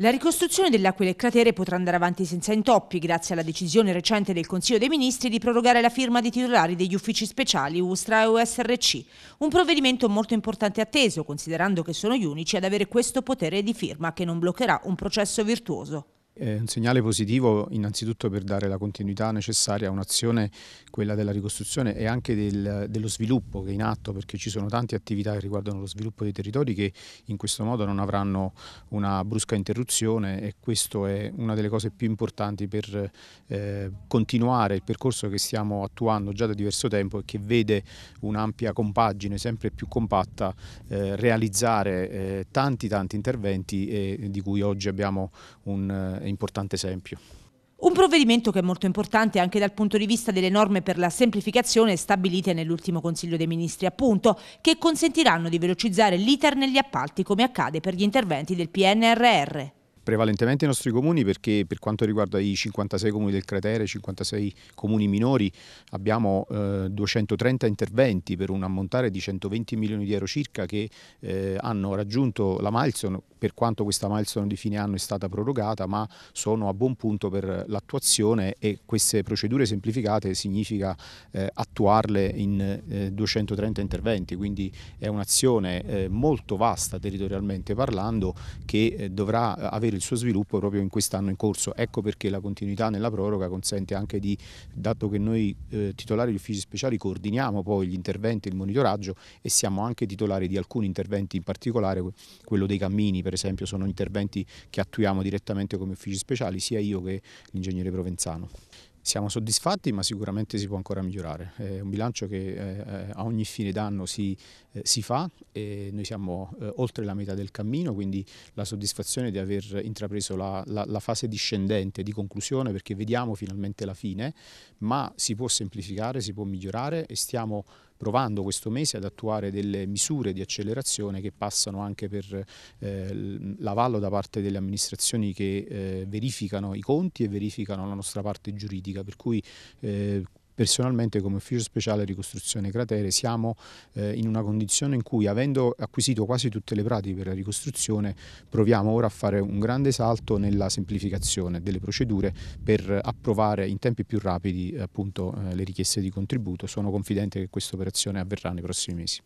La ricostruzione dell'Aquila e Cratere potrà andare avanti senza intoppi grazie alla decisione recente del Consiglio dei Ministri di prorogare la firma dei titolari degli uffici speciali USTRA e USRC, un provvedimento molto importante e atteso considerando che sono gli unici ad avere questo potere di firma che non bloccherà un processo virtuoso. È un segnale positivo innanzitutto per dare la continuità necessaria a un'azione, quella della ricostruzione e anche del, dello sviluppo che è in atto, perché ci sono tante attività che riguardano lo sviluppo dei territori che in questo modo non avranno una brusca interruzione e questa è una delle cose più importanti per eh, continuare il percorso che stiamo attuando già da diverso tempo e che vede un'ampia compagine sempre più compatta eh, realizzare eh, tanti tanti interventi eh, di cui oggi abbiamo un eh, importante esempio. Un provvedimento che è molto importante anche dal punto di vista delle norme per la semplificazione stabilite nell'ultimo Consiglio dei Ministri, appunto, che consentiranno di velocizzare l'iter negli appalti come accade per gli interventi del PNRR prevalentemente i nostri comuni perché per quanto riguarda i 56 comuni del cratere, 56 comuni minori, abbiamo eh, 230 interventi per un ammontare di 120 milioni di euro circa che eh, hanno raggiunto la milestone, per quanto questa milestone di fine anno è stata prorogata, ma sono a buon punto per l'attuazione e queste procedure semplificate significa eh, attuarle in 230 eh, interventi, quindi è un'azione eh, molto vasta territorialmente parlando che eh, dovrà avere il suo sviluppo proprio in quest'anno in corso. Ecco perché la continuità nella proroga consente anche di, dato che noi eh, titolari di uffici speciali coordiniamo poi gli interventi, il monitoraggio e siamo anche titolari di alcuni interventi, in particolare quello dei cammini, per esempio sono interventi che attuiamo direttamente come uffici speciali, sia io che l'ingegnere Provenzano. Siamo soddisfatti ma sicuramente si può ancora migliorare, è un bilancio che eh, eh, a ogni fine d'anno si, eh, si, fa e noi siamo oltre la metà del cammino quindi la soddisfazione di aver intrapreso la, la, la fase discendente di conclusione perché vediamo finalmente la fine ma si può semplificare, si può migliorare e stiamo provando questo mese ad attuare delle misure di accelerazione che passano anche per eh, l'avallo da parte delle amministrazioni che eh, verificano i conti e verificano la nostra parte giuridica, per cui eh, personalmente come ufficio speciale ricostruzione cratere siamo eh, in una condizione in cui avendo acquisito quasi tutte le pratiche per la ricostruzione proviamo ora a fare un grande salto nella semplificazione delle procedure per approvare in tempi più rapidi appunto, eh, le richieste di contributo. Sono confidente che questa operazione avverrà nei prossimi mesi.